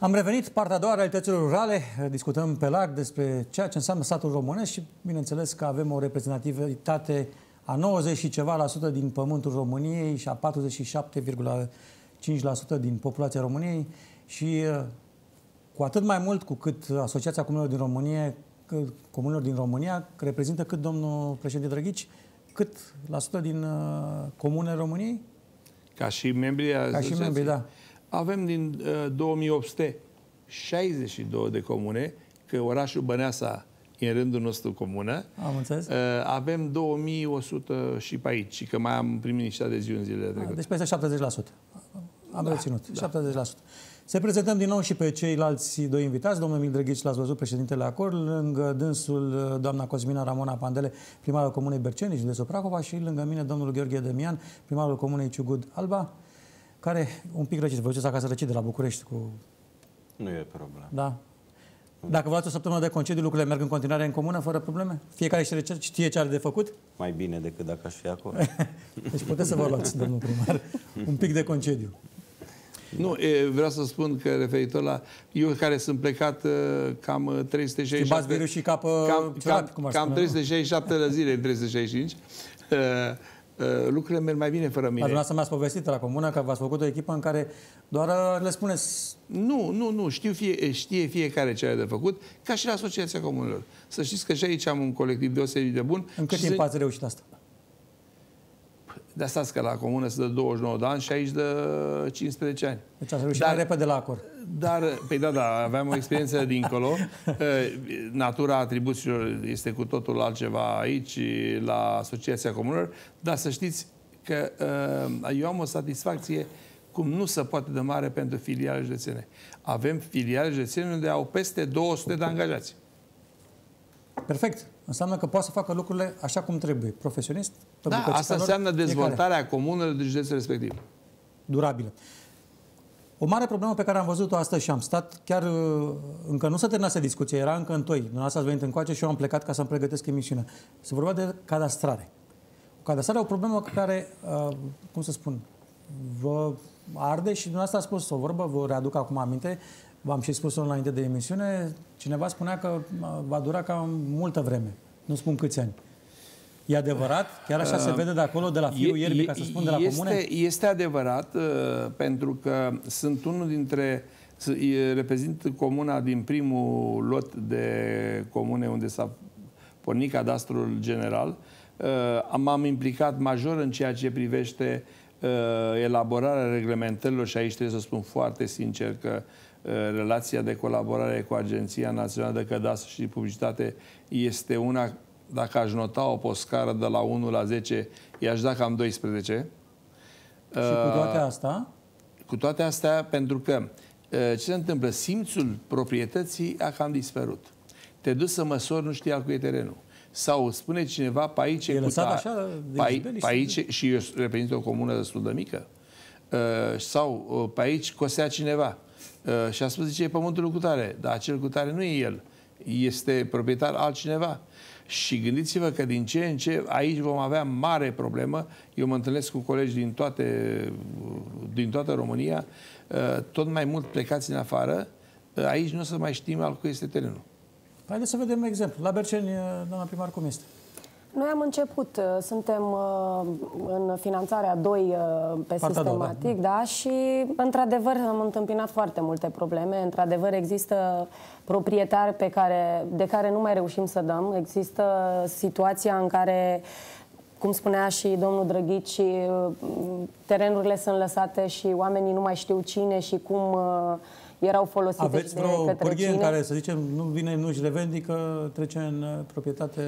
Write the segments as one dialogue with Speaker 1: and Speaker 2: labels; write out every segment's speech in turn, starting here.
Speaker 1: Am revenit partea a doua a realităților rurale, discutăm pe larg despre ceea ce înseamnă satul românesc și bineînțeles că avem o reprezentativitate a 90 și ceva la sută din pământul României și a 47,5% din populația României și uh, cu atât mai mult cu cât Asociația Comunilor din România, Comunilor din România reprezintă cât domnul președinte Drăghici, cât la sută din uh, comune României?
Speaker 2: Ca și membrii Ca și membrii, da. Avem din uh, 2862 de comune, că orașul Băneasa e în rândul nostru comună. Am înțeles. Uh, avem 2100 și pe aici, și că mai am primit niște adeziuni zilele ah, trecute. Deci
Speaker 1: peste 70%. Am da, reținut, da. 70%. Da. Se prezentăm din nou și pe ceilalți doi invitați. Domnul Emil Drăghici, l-ați văzut, președintele acord, lângă dânsul uh, doamna Cosmina Ramona Pandele, primarul Comunei Berceni, de Soprahova și lângă mine domnul Gheorghe Demian, primarul Comunei Ciugud Alba care un pic răcit. Vă duceți acasă răcit de la București cu...
Speaker 3: Nu e problemă.
Speaker 1: Da. Dacă vă luați o săptămână de concediu, lucrurile merg în continuare în comună, fără probleme? Fiecare
Speaker 2: știe ce are de făcut?
Speaker 3: Mai bine decât dacă aș fi acolo. deci puteți să vă luați, domnul primar,
Speaker 1: un pic de concediu.
Speaker 2: Nu, e, vreau să spun că referitor la... Eu care sunt plecat uh, cam 367... Și virus și
Speaker 1: capă... Cam, cam, cam
Speaker 2: 367 zile, 365. Eh, lucrurile merg mai bine fără mine. Dar dumneavoastră mi-ați povestit la comună că v-ați făcut o echipă în care doar eh, le spuneți... Nu, nu, nu. Știu fie, eh, știe fiecare ce are de făcut, ca și la Asociația Comunilor. Să știți că și aici am un colectiv deosebit de bun. În cât timp să...
Speaker 1: ați reușit asta?
Speaker 2: De asta că la comună se dă 29 de ani și aici de 15 ani.
Speaker 1: Deci ați reușit dar, mai repede la acord.
Speaker 2: Dar, păi da, da, aveam o experiență dincolo. Eh, natura atribuțiilor este cu totul altceva aici, la Asociația Comunelor, dar să știți că eh, eu am o satisfacție cum nu se poate de mare pentru filiale județene. Avem filiale județene unde au peste 200 de angajați.
Speaker 1: Perfect. Înseamnă că poate să facă lucrurile așa cum trebuie. Profesionist, Da, asta înseamnă dezvoltarea
Speaker 2: fiecare. comunelor de județ respectiv.
Speaker 1: Durabilă. O mare problemă pe care am văzut-o astăzi și am stat, chiar uh, încă nu s-a terminat să era încă în toi. ați venit încoace și eu am plecat ca să-mi pregătesc emisiunea. Se vorbea de cadastrare. Cadastrarea e o problemă care, uh, cum să spun, vă arde și dumneavoastră a spus o vorbă, vă readuc acum aminte, v-am și spus-o înainte de emisiune, cineva spunea că va dura cam multă vreme. Nu spun câți ani. E adevărat? Chiar așa uh, se vede de acolo, de la fiul e, ierbii, ca să spun, de la este, comune? Este
Speaker 2: adevărat, uh, pentru că sunt unul dintre... Reprezint comuna din primul lot de comune unde s-a pornit cadastrul general. Uh, M-am implicat major în ceea ce privește uh, elaborarea reglementărilor și aici trebuie să spun foarte sincer că uh, Eh, relația de colaborare cu Agenția Națională de Cădasă și Publicitate este una, dacă aș nota o poscară de la 1 la 10, i-aș da cam 12. Și cu eh, toate astea? Cu toate astea, pentru că eh, ce se întâmplă? Simțul proprietății a cam dispărut. Te duci să măsori, nu știi al cui e terenul sau spune cineva pe păi aici e cu ta, așa Pe păi, păi aici, pe aici, și eu reprezint o comună destul de mică, uh, sau uh, pe aici cosea cineva. Uh, și a spus, zice, e pământul cu Dar acel cutare nu e el. Este proprietar altcineva. Și gândiți-vă că din ce în ce aici vom avea mare problemă. Eu mă întâlnesc cu colegi din, toate, din toată România, uh, tot mai mult plecați în afară. Uh, aici nu o să mai știm al cui este terenul. Haideți să vedem exemplu. La Berceni, doamna primar, cum este?
Speaker 4: Noi am început, uh, suntem uh, în finanțarea 2 uh, pe Partea da. sistematic, două, da. da, și într-adevăr am întâmpinat foarte multe probleme, într-adevăr există proprietari pe care, de care nu mai reușim să dăm, există situația în care cum spunea și domnul Drăghici, terenurile sunt lăsate și oamenii nu mai știu cine și cum erau folosite Aveți vreo pârghie în care,
Speaker 1: să zicem, nu vine, nu-și revendică, trece în proprietate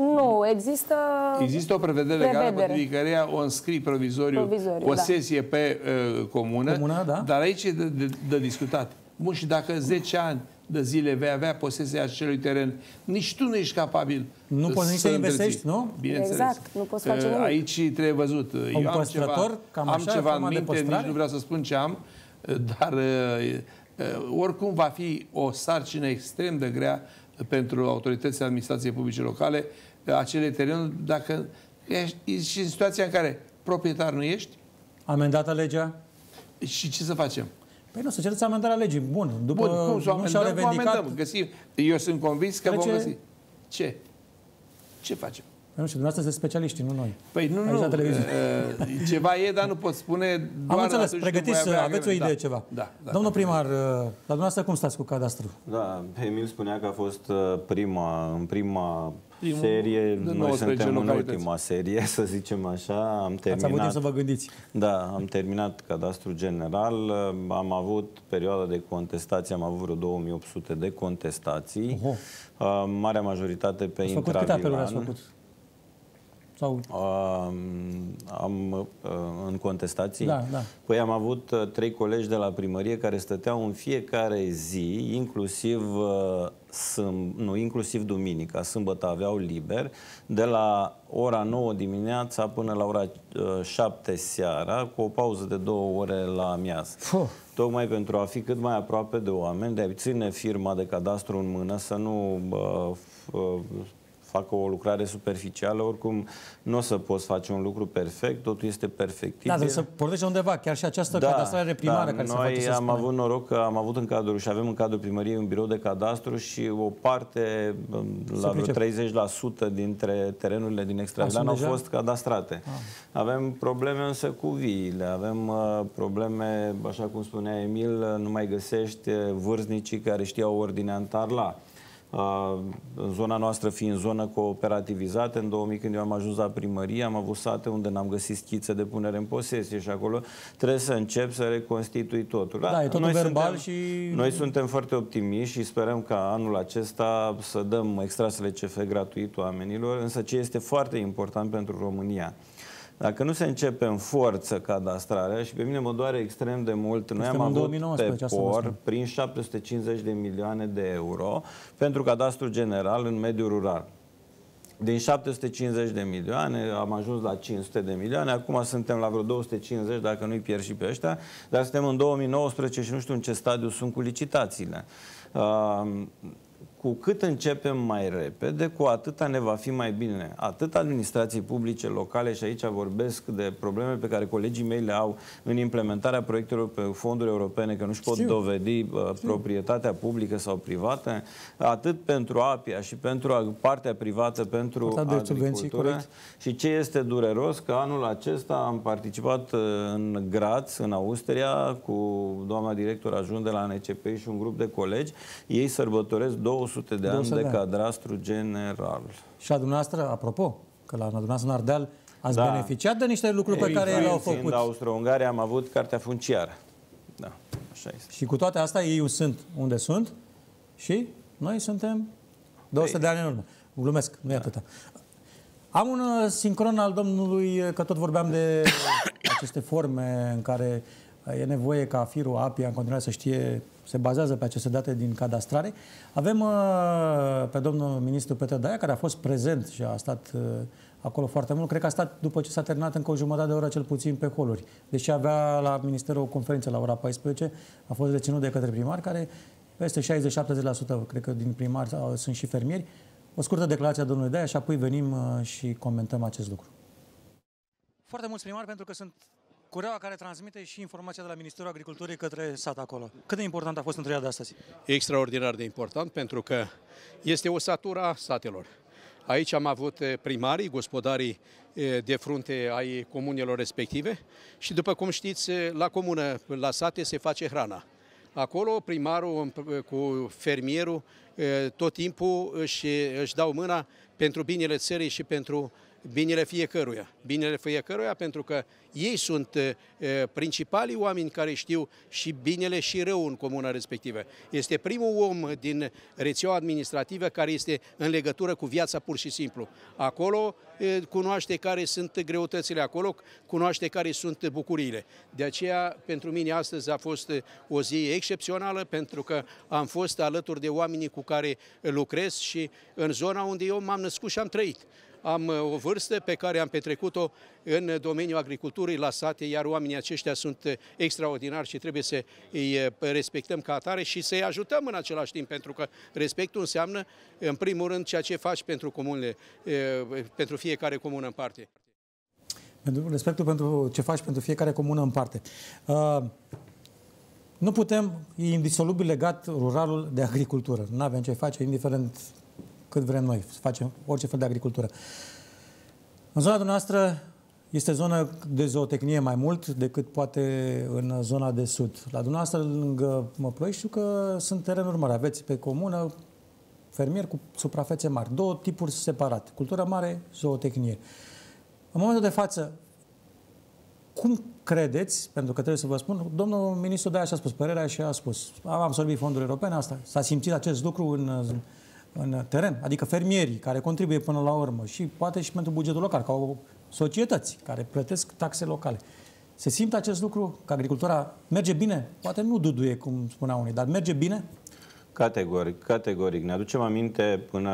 Speaker 4: nu, există... Există o prevedere, prevedere. legală potrivit
Speaker 2: căreea o înscrii provizoriu, provizoriu o da. sesie da. pe uh, comună, comună da. dar aici e de, de, de discutat. Bun, și dacă 10 ani de zile vei avea posesia acelui teren, nici tu nu ești capabil Nu poți să nici să investești, nu? Bineînțeles. Exact, nu poți face uh, nimic. Aici trebuie văzut. Un Eu am ceva, cam am așa, ceva în minte, nici nu vreau să spun ce am, uh, dar uh, Eh, oricum va fi o sarcină extrem de grea eh, pentru autoritățile administrației publice locale eh, acele terenuri dacă ești și în situația în care proprietar nu ești. Amendată legea? Și ce să facem? Păi nu, să cereți amendarea legii. Bun, după Bun, cum să o amendăm, nu amendăm. Găsim, eu sunt convins că trece... vom găsi. Ce? Ce facem?
Speaker 1: Nu știu, dumneavoastră sunteți specialiști, nu noi.
Speaker 2: Păi nu, nu. Ceva e, dar nu pot spune. Doar Am înțeles, pregătiți, să aveți o idee da, ceva. Da,
Speaker 1: da, Domnul primar, uh, la dumneavoastră cum stați cu cadastru?
Speaker 3: Da, Emil spunea că a fost uh, prima, în prima Primul serie, noi suntem în ultima serie, să zicem așa. Am terminat, Ați avut timp să vă gândiți. Da, am terminat cadastru general, uh, am avut perioada de contestații, am avut vreo 2800 de contestații, uh -huh. marea majoritate pe intravilan. Câte apeluri ați făcut? Sau... um, am, uh, în contestații? Da, da. Păi am avut uh, trei colegi de la primărie care stăteau în fiecare zi, inclusiv, uh, sâmb, nu, inclusiv duminica, sâmbătă aveau liber, de la ora 9 dimineața până la ora uh, 7 seara, cu o pauză de două ore la amiază. Fuh. Tocmai pentru a fi cât mai aproape de oameni, de a ține firma de cadastru în mână, să nu uh, uh, facă o lucrare superficială, oricum nu o să poți face un lucru perfect, totul este perfectibil. Da, trebuie să
Speaker 1: pornești undeva, chiar și această da, cadastrare da, primară da, care noi se face, am avut
Speaker 3: noroc că am avut în cadrul și avem în cadrul primăriei un birou de cadastru și o parte, um, se la vreo 30% dintre terenurile din Extravilan au fost cadastrate. Ah. Avem probleme însă cu viile, avem uh, probleme, așa cum spunea Emil, nu mai găsești uh, vârstnicii care știau ordinea în tarla în zona noastră fiind zonă cooperativizată, în 2000 când eu am ajuns la primărie, am avut sate unde n-am găsit schițe de punere în posesie și acolo trebuie să încep să reconstitui totul. Da, da e noi verbal suntem, și... Noi suntem foarte optimiști și sperăm ca anul acesta să dăm extrasele CF gratuit oamenilor, însă ce este foarte important pentru România, dacă nu se începe în forță cadastrarea, și pe mine mă doare extrem de mult, noi Suntem am avut 2019, pe POR prin 750 de milioane de euro pentru cadastru general în mediul rural. Din 750 de milioane am ajuns la 500 de milioane, acum suntem la vreo 250 dacă nu-i pierd și pe ăștia, dar suntem în 2019 și nu știu în ce stadiu sunt cu licitațiile. Uh, cu cât începem mai repede, cu atâta ne va fi mai bine. Atât administrații publice locale, și aici vorbesc de probleme pe care colegii mei le au în implementarea proiectelor pe fonduri europene, că nu-și pot Știu. dovedi uh, proprietatea publică sau privată, atât pentru APIA și pentru partea privată, pentru agricultură. corect. Și ce este dureros, că anul acesta am participat uh, în Graz, în Austria, cu doamna director ajun de la NCP și un grup de colegi. Ei sărbătoresc două. 200 de 200 ani de, de cadrastru general. Și la dumneavoastră,
Speaker 1: apropo, că la dumneavoastră în Ardeal ați da. beneficiat de niște lucruri Ei, pe care păi, le-au făcut. În
Speaker 3: Austro-Ungaria am avut cartea funciară. Da, așa este.
Speaker 1: Și cu toate astea ei sunt unde sunt și noi suntem 200 Ei. Păi. de ani în urmă. Glumesc, nu e da. atâta. Am un uh, sincron al domnului, uh, că tot vorbeam de aceste forme în care e nevoie ca firul API în continuare să știe, se bazează pe aceste date din cadastrare. Avem uh, pe domnul ministru Petre Daia, care a fost prezent și a stat uh, acolo foarte mult. Cred că a stat după ce s-a terminat încă o jumătate de oră cel puțin pe holuri. Deși avea la minister o conferință la ora 14, a fost reținut de către primar, care peste 60-70%, cred că din primar sunt și fermieri. O scurtă declarație a domnului Daia și apoi venim uh, și comentăm acest lucru. Foarte mulți primari pentru că sunt Cureaua care transmite și informația de la Ministerul Agriculturii către sat acolo.
Speaker 5: Cât de important a fost întâlnirea de astăzi? Extraordinar de important pentru că este o satura satelor. Aici am avut eh, primarii, gospodarii eh, de frunte ai comunelor respective și după cum știți, eh, la comună, la sate se face hrana. Acolo primarul cu fermierul tot timpul își, își dau mâna pentru binele țării și pentru binele fiecăruia. Binele fiecăruia pentru că ei sunt eh, principalii oameni care știu și binele și rău în comuna respectivă. Este primul om din rețeaua administrativă care este în legătură cu viața pur și simplu. Acolo eh, cunoaște care sunt greutățile, acolo cunoaște care sunt bucuriile. De aceea, pentru mine astăzi a fost eh, o zi excepțională pentru că am fost alături de oamenii cu care lucrez și în zona unde eu m-am născut și am trăit am uh, o vârstă pe care am petrecut-o în domeniul agriculturii la sate, iar oamenii aceștia sunt uh, extraordinari și trebuie să îi uh, respectăm ca atare și să-i ajutăm în același timp, pentru că respectul înseamnă, în primul rând, ceea ce faci pentru comunele, pentru fiecare comună în parte.
Speaker 1: Pentru respectul pentru ce faci pentru fiecare comună în parte. Uh, nu putem, e indisolubil legat ruralul de agricultură. Nu avem ce face, indiferent cât vrem noi, să facem orice fel de agricultură. În zona dumneavoastră este zonă de zootehnie mai mult decât poate în zona de sud. La dumneavoastră, lângă Măploiești, știu că sunt terenuri mari. Aveți pe comună fermieri cu suprafețe mari. Două tipuri separate. Cultură mare, zootehnie. În momentul de față, cum credeți, pentru că trebuie să vă spun, domnul ministru de aia și-a spus părerea și a spus, am absorbit fonduri europene, asta, s-a simțit acest lucru în în teren, adică fermierii care contribuie până la urmă și poate și pentru bugetul local, ca o societăți care plătesc taxe locale. Se simte acest lucru? Că agricultura merge bine? Poate nu duduie, cum spunea unii, dar merge bine?
Speaker 3: Categoric, categoric. Ne aducem aminte până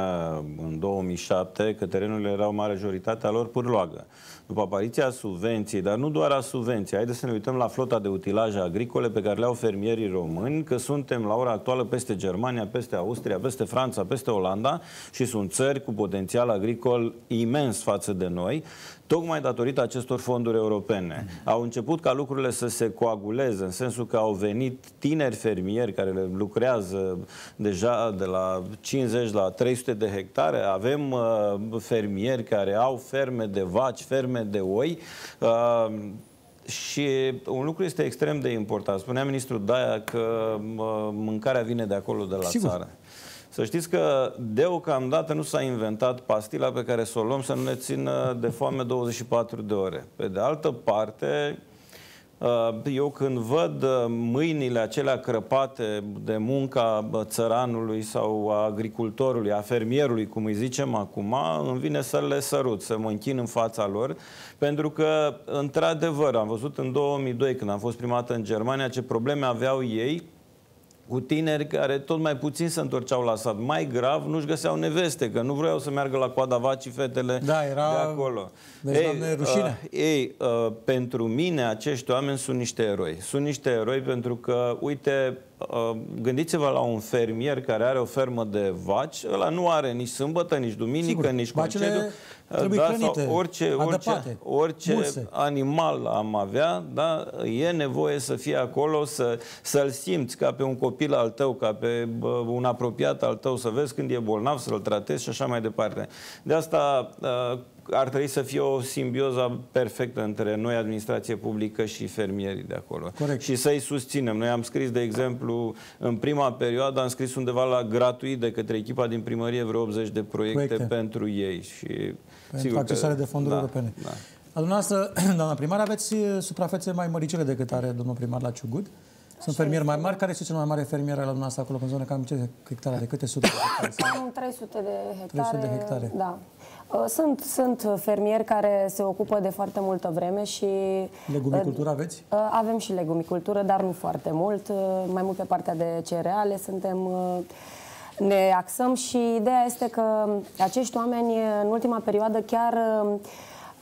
Speaker 3: în 2007 că terenurile erau majoritatea lor loagă. După apariția subvenției, dar nu doar a subvenției, haideți să ne uităm la flota de utilaje agricole pe care le au fermierii români, că suntem la ora actuală peste Germania, peste Austria, peste Franța, peste Olanda și sunt țări cu potențial agricol imens față de noi tocmai datorită acestor fonduri europene. Au început ca lucrurile să se coaguleze, în sensul că au venit tineri fermieri care lucrează deja de la 50 la 300 de hectare. Avem uh, fermieri care au ferme de vaci, ferme de oi. Uh, și un lucru este extrem de important. Spunea ministrul Daia că uh, mâncarea vine de acolo, de la Sigur. țară. Să știți că deocamdată nu s-a inventat pastila pe care să o luăm să nu ne țină de foame 24 de ore. Pe de altă parte, uh, eu când văd uh, mâinile acelea crăpate de munca uh, țăranului sau a agricultorului, a fermierului, cum îi zicem acum, îmi vine să le sărut, să mă închin în fața lor, pentru că, într-adevăr, am văzut în 2002, când am fost primată în Germania, ce probleme aveau ei cu tineri care tot mai puțin se întorceau la sat. Mai grav, nu-și găseau neveste, că nu vreau să meargă la coada vacii fetele da, era... de acolo.
Speaker 1: Deci, ei, doamne, uh, rușine.
Speaker 3: Uh, ei, uh, pentru mine, acești oameni sunt niște eroi. Sunt niște eroi pentru că, uite, Ă, gândiți-vă la un fermier care are o fermă de vaci, ăla nu are nici sâmbătă, nici duminică, Sigur, nici concediu. Trebuie da, sau orice, orice, orice animal am avea, da, e nevoie să fie acolo, să, să-l simți ca pe un copil al tău, ca pe un apropiat al tău, să vezi când e bolnav, să-l tratezi și așa mai departe. De asta ă, ar trebui să fie o simbioză perfectă între noi, administrație publică și fermierii de acolo. Corect. Și să-i susținem. Noi am scris, de exemplu, în prima perioadă am scris undeva la gratuit de către echipa din primărie vreo 80 de proiecte, proiecte. pentru ei. Și, pentru sigur accesare că, de fonduri da, europene. Da.
Speaker 1: A dumneavoastră, doamna primar, aveți uh, suprafețe mai măricele decât are domnul primar la Ciugud. Sunt Așa fermieri mai mari. Care este cel mai mare fermier la dumneavoastră acolo, în zonă? Cam ce hectare? De câte sute
Speaker 4: de hectare? 300 de hectare. 300 de hectare. Da. Uh, sunt, sunt fermieri care se ocupă de foarte multă vreme și... Uh, legumicultură aveți? Uh, avem și legumicultură, dar nu foarte mult. Mai mult pe partea de cereale suntem... Ne axăm și ideea este că acești oameni în ultima perioadă chiar uh,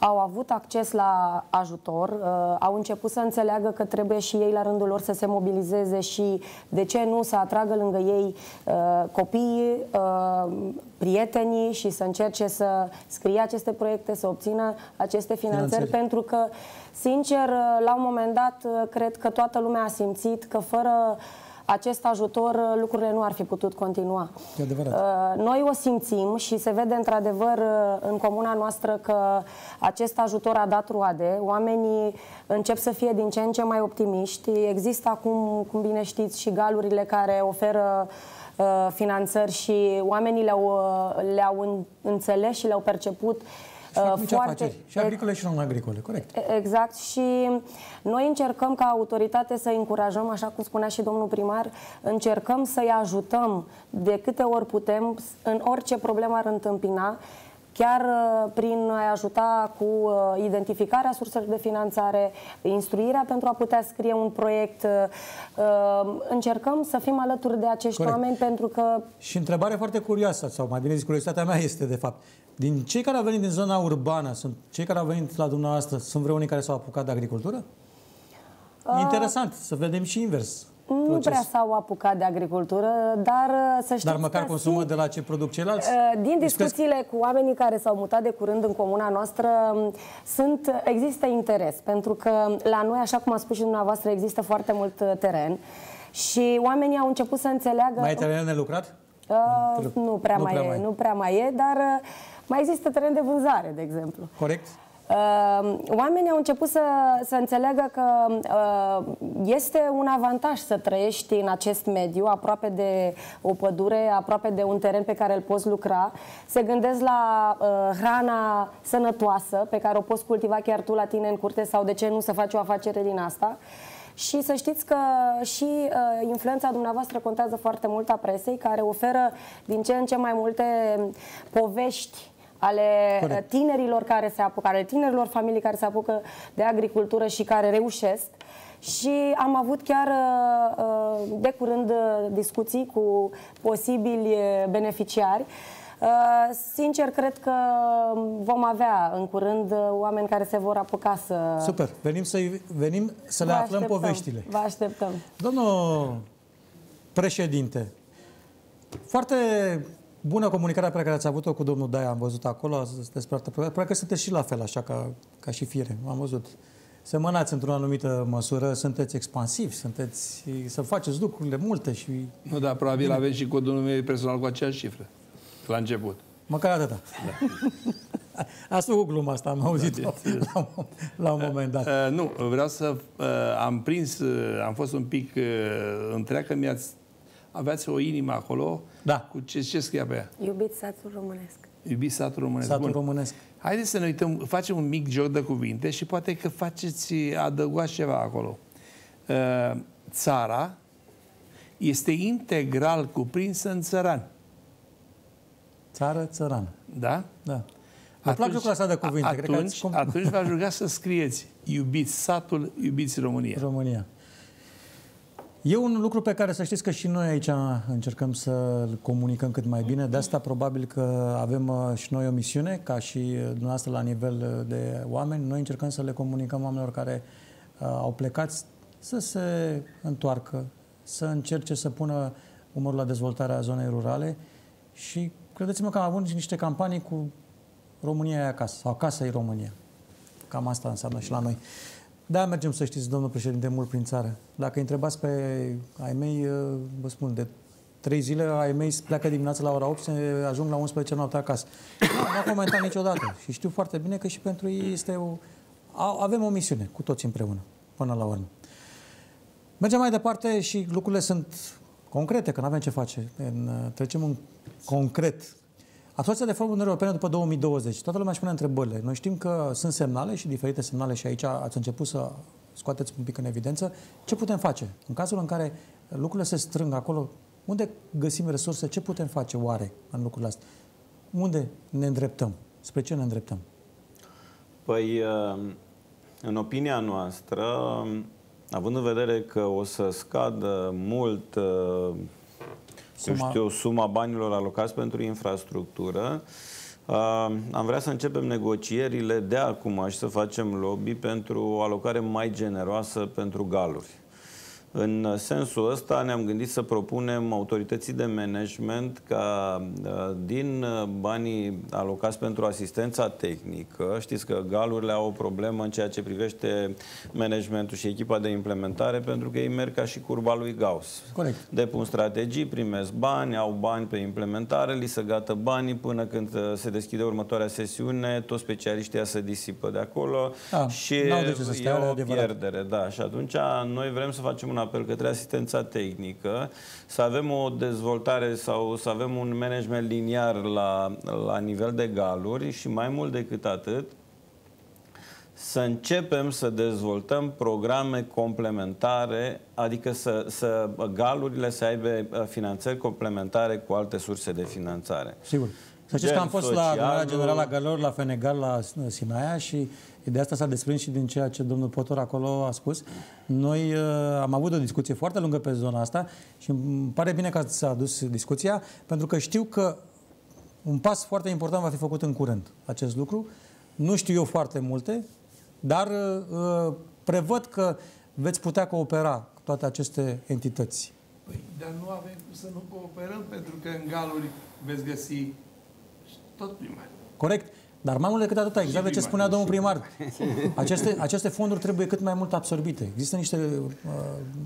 Speaker 4: au avut acces la ajutor, uh, au început să înțeleagă că trebuie și ei la rândul lor să se mobilizeze și de ce nu să atragă lângă ei uh, copiii, uh, prietenii și să încerce să scrie aceste proiecte, să obțină aceste finanțări, pentru că, sincer, la un moment dat, cred că toată lumea a simțit că fără uh, acest ajutor, uh, lucrurile nu ar fi putut continua. Uh, noi o simțim și se vede într-adevăr uh, în comuna noastră că acest ajutor a dat roade, oamenii încep să fie din ce în ce mai optimiști, există acum, cum bine știți, și galurile care oferă finanțări și oamenii le-au le, le -au înțeles și le-au perceput și uh, foarte... Și agricole
Speaker 1: și non-agricole, corect.
Speaker 4: Exact. Și noi încercăm ca autoritate să încurajăm, așa cum spunea și domnul primar, încercăm să-i ajutăm de câte ori putem, în orice problemă ar întâmpina, chiar uh, prin a ajuta cu uh, identificarea surselor de finanțare, instruirea pentru a putea scrie un proiect. Încercăm să fim alături de acești Corect. oameni pentru că...
Speaker 1: Și întrebare foarte curioasă, sau mai bine zis, curiositatea mea este de fapt, din cei care au venit din zona urbană, sunt cei care au venit la dumneavoastră, sunt vreunii care s-au apucat de agricultură?
Speaker 4: Uh, Interesant,
Speaker 1: să vedem și invers.
Speaker 4: Nu proces. prea s-au apucat de agricultură, dar uh, să știți Dar măcar
Speaker 1: consumă si... de la ce produc ceilalți? Uh, din deci discuțiile
Speaker 4: cu oamenii care s-au mutat de curând în comuna noastră, um, sunt, există interes, pentru că la noi, așa cum a spus și dumneavoastră, există foarte mult uh, teren și oamenii au început să înțeleagă... Mai e teren de lucrat? Uh, nu, prea nu, mai prea e, mai. nu prea mai e, dar uh, mai există teren de vânzare, de exemplu. Corect. Uh, oamenii au început să, să înțeleagă că uh, este un avantaj să trăiești în acest mediu, aproape de o pădure, aproape de un teren pe care îl poți lucra. Se gândesc la uh, hrana sănătoasă pe care o poți cultiva chiar tu la tine în curte sau de ce nu să faci o afacere din asta. Și să știți că și uh, influența dumneavoastră contează foarte mult a presei, care oferă din ce în ce mai multe povești ale uh, Corect. tinerilor care se apucă, ale tinerilor familii care se apucă de agricultură și care reușesc. Și am avut chiar uh, uh, de curând discuții cu posibili beneficiari. Sincer, cred că vom avea în curând oameni care se vor apuca să... Super!
Speaker 1: Venim să, venim să le aflăm așteptăm. poveștile. Vă așteptăm. Domnul președinte, foarte bună comunicarea pe care ați avut-o cu domnul Daia, am văzut acolo, sunteți probabil că sunteți și la fel, așa ca, ca și fire, am văzut. Semănați într-o anumită măsură, sunteți expansivi, sunteți, să faceți lucrurile multe și... Nu, dar probabil bine. aveți
Speaker 2: și codul meu personal cu aceeași cifră, la început.
Speaker 1: Măcar atâta. Da. Ați făcut gluma asta, am auzit da, la, un, la un moment dat.
Speaker 2: Uh, nu, vreau să... Uh, am prins, uh, am fost un pic uh, întreagă, mi-ați aveați o inimă acolo da. cu ce, ce scria pe ea?
Speaker 4: Iubiți satul românesc.
Speaker 2: Iubiți satul românesc. Satul Bun. românesc. Haideți să ne uităm, facem un mic joc de cuvinte și poate că faceți, adăugați ceva acolo. Uh, țara este integral cuprinsă în țăran. Țară, țăran. Da? Da. Îmi place jocul ăsta de cuvinte. Atunci, Cred că atunci v-aș ruga să scrieți iubiți satul, iubiți România.
Speaker 1: România. E un lucru pe care să știți că și noi aici încercăm să-l comunicăm cât mai bine. De asta probabil că avem uh, și noi o misiune, ca și uh, dumneavoastră la nivel uh, de oameni. Noi încercăm să le comunicăm oamenilor care au plecat să se întoarcă, să încerce să pună umărul la dezvoltarea zonei rurale și credeți-mă că am avut niște campanii cu România e acasă sau acasă e România. Cam asta înseamnă și la noi. Da, mergem să știți, domnul președinte, mult prin țară. Dacă întrebați pe ai mei, uh, vă spun, de trei zile ai mei pleacă dimineața la ora 8 și ajung la 11 noapte acasă. Nu am comentat niciodată și știu foarte bine că și pentru ei este o... Avem o misiune cu toți împreună, până la urmă. Mergem mai departe și lucrurile sunt concrete, că nu avem ce face. Uh, trecem în concret Absorția de fonduri europene după 2020. Toată lumea își pune întrebările. Noi știm că sunt semnale și diferite semnale și aici ați început să scoateți un pic în evidență. Ce putem face? În cazul în care lucrurile se strâng acolo, unde găsim resurse? Ce putem face oare în lucrurile astea? Unde ne îndreptăm? Spre ce ne îndreptăm?
Speaker 3: Păi, uh, în opinia noastră, având în vedere că o să scadă mult uh, suma... eu știu, suma banilor alocați pentru infrastructură. Uh, am vrea să începem negocierile de acum și să facem lobby pentru o alocare mai generoasă pentru galuri. În sensul ăsta ne-am gândit să propunem autorității de management ca uh, din uh, banii alocați pentru asistența tehnică, știți că galurile au o problemă în ceea ce privește managementul și echipa de implementare, pentru că ei merg ca și curba lui Gauss. Corect. Depun strategii, primesc bani, au bani pe implementare, li se gata banii până când uh, se deschide următoarea sesiune, toți specialiștii se disipă de acolo
Speaker 1: A, da, și de ce să stea, e o
Speaker 3: pierdere. Da, și atunci noi vrem să facem un apel către asistența tehnică, să avem o dezvoltare sau să avem un management liniar la, la nivel de galuri și mai mult decât atât, să începem să dezvoltăm programe complementare, adică să, să galurile să aibă uh, finanțări complementare cu alte surse de finanțare. Sigur. Să știți că am fost socialul... la generala
Speaker 1: galor la Fenegal, la Sinaia și de asta s-a desprins și din ceea ce domnul Potor acolo a spus. Noi uh, am avut o discuție foarte lungă pe zona asta și îmi pare bine că s-a adus discuția, pentru că știu că un pas foarte important va fi făcut în curând acest lucru. Nu știu eu foarte multe, dar uh, uh prevăd că veți putea coopera toate aceste entități.
Speaker 2: Păi, dar nu avem cum să nu cooperăm, pentru că în galuri veți găsi tot primarii.
Speaker 1: Corect. Dar mai mult decât atât, exact de ce spunea domnul primar, aceste, aceste fonduri trebuie cât mai mult absorbite. Există niște... Uh,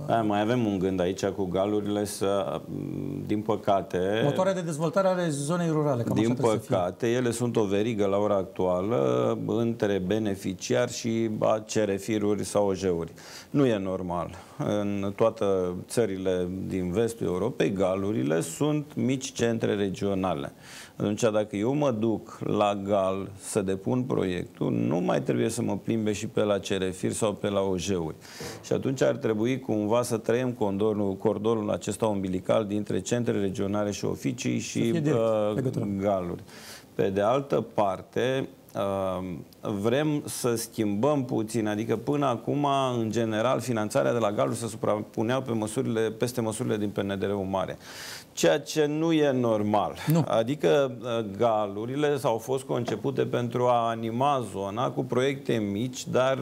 Speaker 3: da, mai avem un gând aici cu galurile să, din păcate... Motoarea
Speaker 1: de dezvoltare ale zonei rurale. Cam din
Speaker 3: păcate, ele sunt o verigă la ora actuală între beneficiari și a cerefiruri sau ojeuri. Nu e normal în toate țările din vestul Europei, galurile sunt mici centre regionale. Atunci, dacă eu mă duc la gal să depun proiectul, nu mai trebuie să mă plimbe și pe la cerefir sau pe la OJ-uri. Și atunci ar trebui cumva să trăim condorul, cordonul acesta umbilical dintre centre regionale și oficii și direct, uh, galuri. Pe de altă parte, Ehm, vrem să schimbăm puțin, adică până acum, în general, finanțarea de la galuri se suprapunea pe măsurile, peste măsurile din PNDR-ul mare, ceea ce nu e normal. Nu. Adică galurile s-au fost concepute pentru a anima zona cu proiecte mici, dar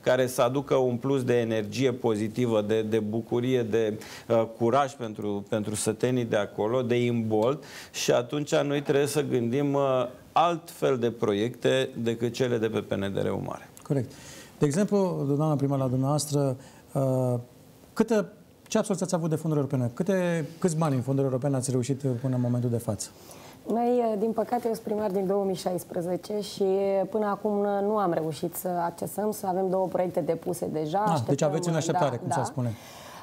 Speaker 3: care să aducă un plus de energie pozitivă, de, de bucurie, de uh, curaj pentru, pentru sătenii de acolo, de imbold și atunci noi trebuie să gândim uh, Alt fel de proiecte decât cele de pe PNDR-ul mare.
Speaker 1: Corect. De exemplu, doamna primar, la dumneavoastră, uh, câtă, ce absorție ați avut de fonduri europene? Câte, câți bani în fonduri europene ați reușit uh, până în momentul de față?
Speaker 4: Noi, uh, din păcate, eu sunt primar din 2016 și până acum nu am reușit să accesăm, să avem două proiecte depuse deja. Ah, deci aveți în așteptare, da, cum da. se spune.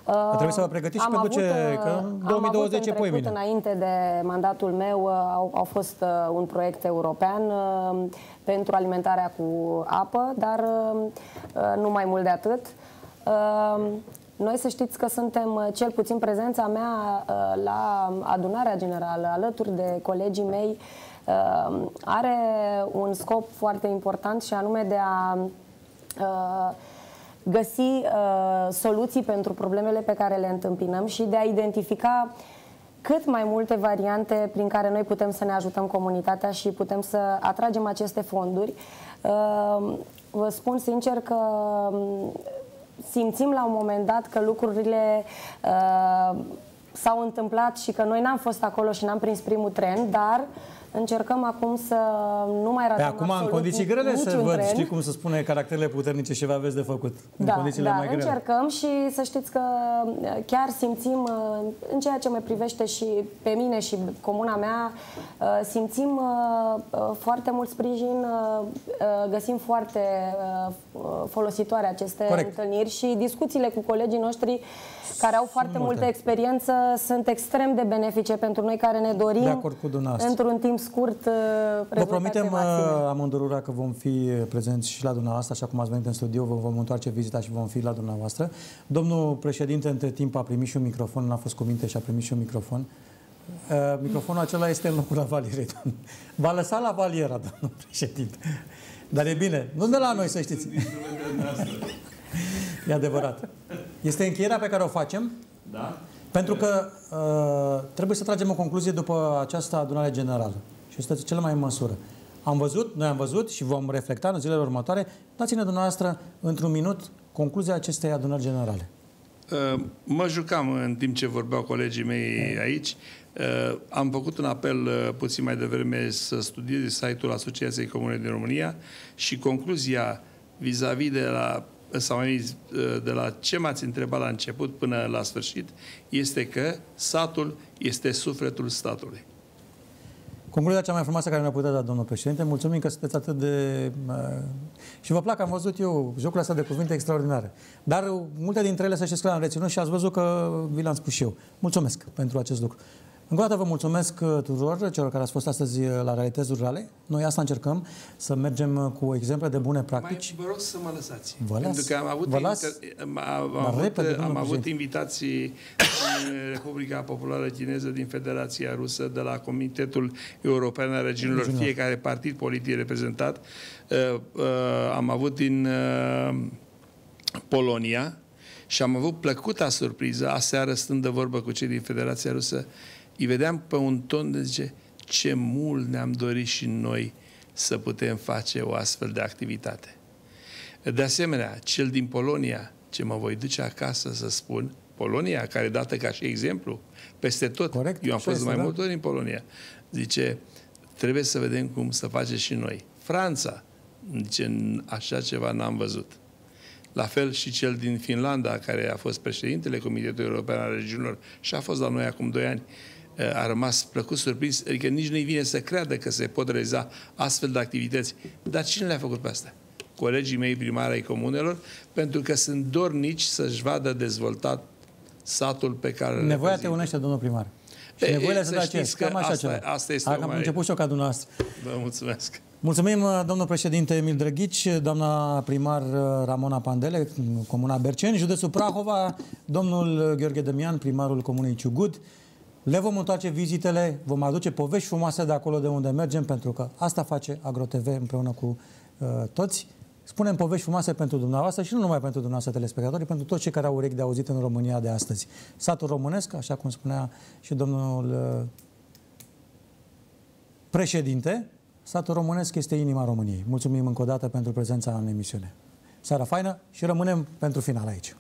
Speaker 4: Uh, trebuie să vă uh, pregătiți și pentru ce? Că 2020 uh, am avut în trecut, înainte de mandatul meu, uh, au, au fost un proiect european pentru alimentarea cu apă, dar nu mai mult de atât. Noi să știți că suntem, cel puțin prezența mea la adunarea generală, alături de colegii mei, are un scop foarte important și anume de a găsi uh, soluții pentru problemele pe care le întâmpinăm și de a identifica cât mai multe variante prin care noi putem să ne ajutăm comunitatea și putem să atragem aceste fonduri. Uh, vă spun sincer că um, simțim la un moment dat că lucrurile uh, s-au întâmplat și că noi n-am fost acolo și n-am prins primul tren, dar uh, Încercăm acum să nu mai păi ratăm Acum, absolut în condiții grele să văd, tren. știi
Speaker 1: cum se spune, caracterele puternice și vă aveți de făcut. Da, în condițiile da, mai grele. încercăm
Speaker 4: și să știți că uh, chiar simțim, uh, în ceea ce mă privește și pe mine și comuna mea, uh, simțim foarte mult sprijin, găsim foarte folositoare aceste Corect. întâlniri și discuțiile cu colegii noștri care au foarte multă experiență sunt extrem de benefice pentru noi care ne dorim într-un timp scurt uh, Vă promitem uh,
Speaker 1: amândurura că vom fi uh, prezenți și la dumneavoastră, așa cum ați venit în studio, vă vom întoarce vizita și vom fi la dumneavoastră. Domnul președinte, între timp, a primit și un microfon, n-a fost minte și a primit și un microfon. Microfonul acela este în locul avalierei, Va lăsa la valiera, domnul președinte. Dar e bine, nu de la noi, să știți. E adevărat. Este încheierea pe care o facem. Da. Pentru că uh, trebuie să tragem o concluzie după această adunare generală. Și este cel mai în măsură. Am văzut, noi am văzut și vom reflecta în zilele următoare. Dați-ne dumneavoastră, într-un minut, concluzia acestei adunări generale.
Speaker 2: Uh, mă jucam în timp ce vorbeau colegii mei aici. Uh, am făcut un apel uh, puțin mai devreme să studiez site-ul Asociației Comune din România și concluzia vis-a-vis -vis de la sau mai mic, uh, de la ce m-ați întrebat la început până la sfârșit, este că satul este sufletul statului.
Speaker 1: Concluzia cea mai frumoasă care mi-a putut da, domnul președinte, mulțumim că sunteți atât de... Uh, și vă plac, am văzut eu jocul ăsta de cuvinte extraordinare. Dar multe dintre ele, să știți că le-am reținut și ați văzut că vi l am spus și eu. Mulțumesc pentru acest lucru. Încă o dată vă mulțumesc uh, tuturor celor care ați fost astăzi uh, la Realități Rurale. Noi asta încercăm, să mergem uh, cu exemple de bune practici.
Speaker 2: Mai vă rog să mă lăsați. Vă las. Pentru că am avut, las. Inter... am, am avut, repede, am avut invitații din Republica Populară Chineză, din Federația Rusă, de la Comitetul European al Regiunilor, fiecare partid politic reprezentat. Uh, uh, am avut din uh, Polonia și am avut plăcuta surpriză aseară stând de vorbă cu cei din Federația Rusă îi vedeam pe un ton de zice, ce mult ne-am dorit și noi să putem face o astfel de activitate. De asemenea, cel din Polonia, ce mă voi duce acasă să spun, Polonia, care dată ca și exemplu, peste tot, Corect, eu am fost mai da? multe ori în Polonia, zice, trebuie să vedem cum să face și noi. Franța, zice, așa ceva n-am văzut. La fel și cel din Finlanda, care a fost președintele Comitetului European al Regiunilor și a fost la noi acum doi ani, Eh, a rămas plăcut surprins, adică nici nu-i vine să creadă că se pot realiza astfel de activități. Dar cine le-a făcut pe asta? Colegii mei primari ai comunelor, pentru că sunt dornici să-și vadă dezvoltat satul pe care Nevoia te unește, domnul primar. Și nevoile sunt aceeași. Cam așa asta, Asta este Am am început și eu ca dumneavoastră. Vă mulțumesc.
Speaker 1: Mulțumim, uh, domnul președinte Emil Drăghici, doamna primar uh, Ramona Pandele, Comuna Berceni, județul Prahova, domnul Gheorghe Demian, primarul Comunei Ciugud, le vom întoarce vizitele, vom aduce povești frumoase de acolo de unde mergem, pentru că asta face AgroTV împreună cu uh, toți. Spunem povești frumoase pentru dumneavoastră și nu numai pentru dumneavoastră telespectatori, pentru toți cei care au urechi de auzit în România de astăzi. Satul românesc, așa cum spunea și domnul uh, președinte, satul românesc este inima României. Mulțumim încă o dată pentru prezența în emisiune. Seara faină și rămânem pentru final aici.